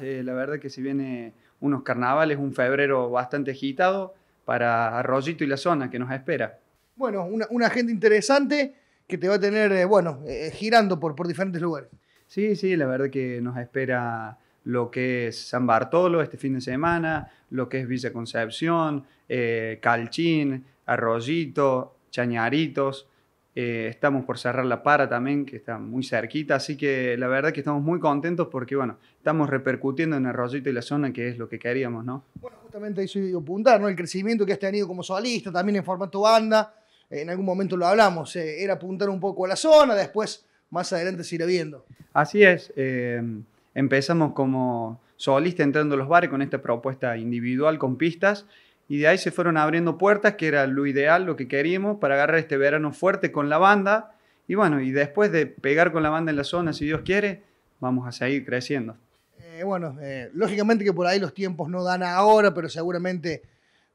Eh, la verdad que si viene unos carnavales, un febrero bastante agitado para Arroyito y la zona que nos espera. Bueno, una, gente agenda interesante que te va a tener, eh, bueno, eh, girando por, por diferentes lugares. Sí, sí, la verdad que nos espera lo que es San Bartolo este fin de semana, lo que es Villa Concepción, Calchín, Arroyito, Chañaritos. Eh, estamos por cerrar la para también, que está muy cerquita, así que la verdad que estamos muy contentos porque, bueno, estamos repercutiendo en Arroyito y la zona, que es lo que queríamos, ¿no? Bueno, justamente eso iba a apuntar, ¿no? El crecimiento que has tenido como solista, también en formato banda, eh, en algún momento lo hablamos, eh, era apuntar un poco a la zona, después más adelante se irá viendo. Así es, empezamos como solista entrando a los bares con esta propuesta individual con pistas y de ahí se fueron abriendo puertas, que era lo ideal, lo que queríamos, para agarrar este verano fuerte con la banda. Y bueno, y después de pegar con la banda en la zona, si Dios quiere, vamos a seguir creciendo. Eh, bueno, eh, lógicamente que por ahí los tiempos no dan ahora, pero seguramente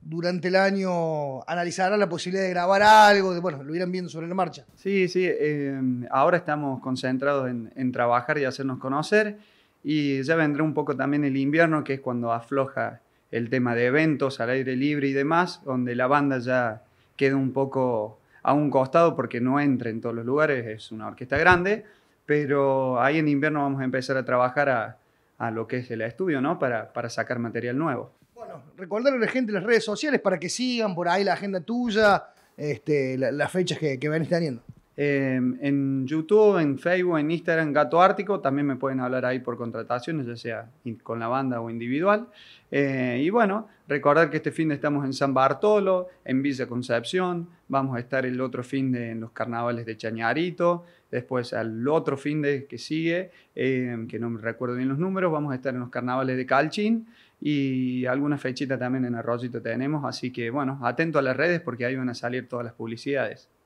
durante el año analizará la posibilidad de grabar algo, de, bueno, lo irán viendo sobre la marcha. Sí, sí, em, ahora estamos concentrados en, trabajar y hacernos conocer y ya vendrá un poco también el invierno, que es cuando afloja el tema de eventos al aire libre y demás, donde la banda ya queda un poco a un costado porque no entra en todos los lugares, es una orquesta grande, pero ahí en invierno vamos a empezar a trabajar a, lo que es el estudio, ¿no? Para, para sacar material nuevo. Bueno, recordarle a la gente las redes sociales para que sigan por ahí la agenda tuya, este, las fechas que, que venís teniendo. Em, en YouTube, en Facebook, en Instagram, Gato Ártico, también me pueden hablar ahí por contrataciones, ya sea con la banda o individual. Eh, y bueno, recordar que este fin de estamos en San Bartolo, en Villa Concepción, vamos a estar el otro fin de en los carnavales de Chañarito, después al otro fin de que sigue, em, que no me recuerdo bien los números, vamos a estar en los carnavales de Calchín y alguna fechita también en Arroyito tenemos, así que bueno, atento a las redes porque ahí van a salir todas las publicidades.